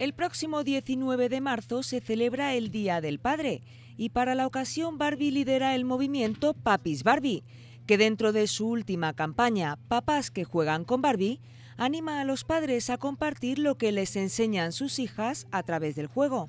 El próximo 19 de marzo se celebra el Día del Padre y para la ocasión Barbie lidera el movimiento Papis Barbie, que dentro de su última campaña Papás que juegan con Barbie, anima a los padres a compartir lo que les enseñan sus hijas a través del juego.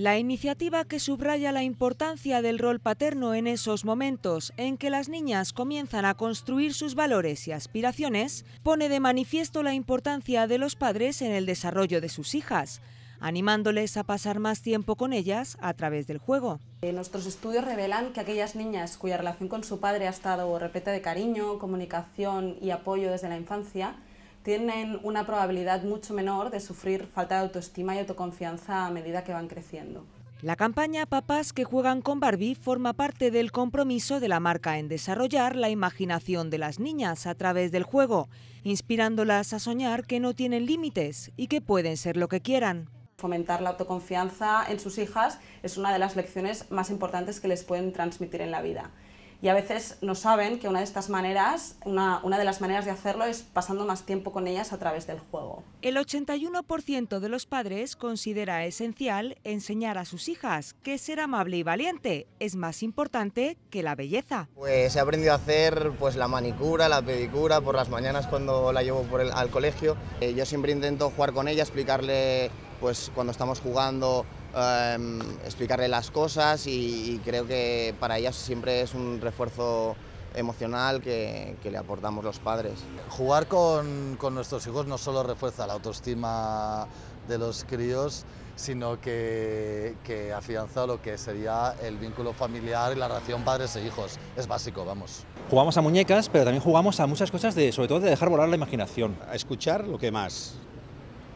La iniciativa que subraya la importancia del rol paterno en esos momentos en que las niñas comienzan a construir sus valores y aspiraciones pone de manifiesto la importancia de los padres en el desarrollo de sus hijas, animándoles a pasar más tiempo con ellas a través del juego. Eh, nuestros estudios revelan que aquellas niñas cuya relación con su padre ha estado repleta de cariño, comunicación y apoyo desde la infancia, tienen una probabilidad mucho menor de sufrir falta de autoestima y autoconfianza a medida que van creciendo. La campaña Papás que juegan con Barbie forma parte del compromiso de la marca en desarrollar la imaginación de las niñas a través del juego, inspirándolas a soñar que no tienen límites y que pueden ser lo que quieran. Fomentar la autoconfianza en sus hijas es una de las lecciones más importantes que les pueden transmitir en la vida. Y a veces no saben que una de estas maneras, una, de las maneras de hacerlo es pasando más tiempo con ellas a través del juego. El 81% de los padres considera esencial enseñar a sus hijas que ser amable y valiente es más importante que la belleza. Pues he aprendido a hacer pues la manicura, la pedicura por las mañanas cuando la llevo por el, al colegio. Eh, yo siempre intento jugar con ella, explicarle pues cuando estamos jugando em, explicarle las cosas y, creo que para ellas siempre es un refuerzo emocional que, le aportamos los padres. Jugar con, nuestros hijos no solo refuerza la autoestima de los críos, sino que, que, afianza lo que sería el vínculo familiar y la relación padres e hijos. Es básico, vamos. Jugamos a muñecas, pero también jugamos a muchas cosas, de, sobre todo de dejar volar la imaginación. A escuchar lo que más,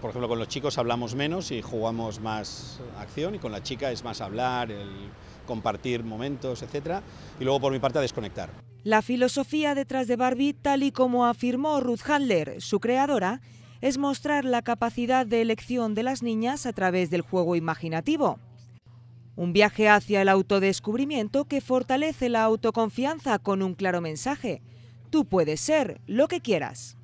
por ejemplo, con los chicos hablamos menos y jugamos más acción y con la chica es más hablar, el compartir momentos, etc. Y luego por mi parte desconectar. La filosofía detrás de Barbie, tal y como afirmó Ruth Handler, su creadora, es mostrar la capacidad de elección de las niñas a través del juego imaginativo. Un viaje hacia el autodescubrimiento que fortalece la autoconfianza con un claro mensaje. Tú puedes ser lo que quieras.